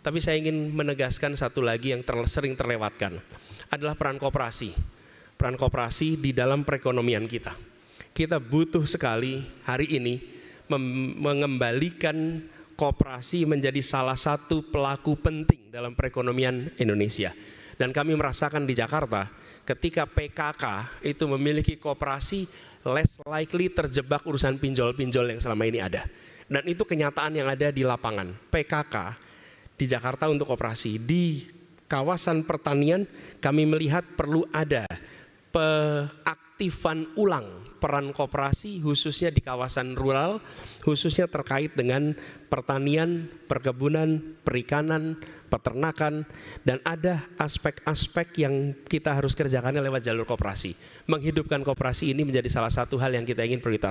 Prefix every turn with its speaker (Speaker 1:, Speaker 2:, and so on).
Speaker 1: Tapi saya ingin menegaskan satu lagi yang ter sering terlewatkan adalah peran kooperasi. Peran kooperasi di dalam perekonomian kita. Kita butuh sekali hari ini mengembalikan kooperasi menjadi salah satu pelaku penting dalam perekonomian Indonesia. Dan kami merasakan di Jakarta ketika PKK itu memiliki kooperasi less likely terjebak urusan pinjol-pinjol yang selama ini ada. Dan itu kenyataan yang ada di lapangan. PKK di Jakarta untuk operasi. Di kawasan pertanian kami melihat perlu ada peaktifan ulang peran koperasi khususnya di kawasan rural khususnya terkait dengan pertanian, perkebunan, perikanan, peternakan dan ada aspek-aspek yang kita harus kerjakan lewat jalur koperasi. Menghidupkan koperasi ini menjadi salah satu hal yang kita ingin prioritas